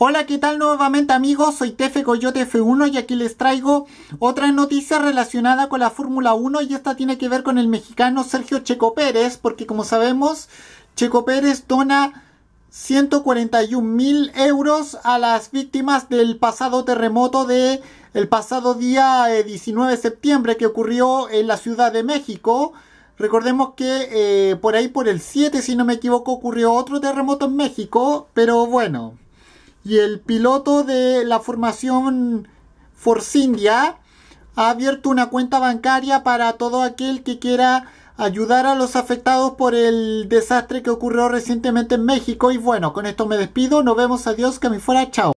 Hola, ¿qué tal nuevamente amigos? Soy Tefe Coyote F1 y aquí les traigo otra noticia relacionada con la Fórmula 1 y esta tiene que ver con el mexicano Sergio Checo Pérez, porque como sabemos, Checo Pérez dona 141 mil euros a las víctimas del pasado terremoto de el pasado día 19 eh, de septiembre que ocurrió en la Ciudad de México. Recordemos que eh, por ahí por el 7, si no me equivoco, ocurrió otro terremoto en México, pero bueno, y el piloto de la formación Force India ha abierto una cuenta bancaria para todo aquel que quiera ayudar a los afectados por el desastre que ocurrió recientemente en México. Y bueno, con esto me despido. Nos vemos. Adiós. Que me fuera. Chao.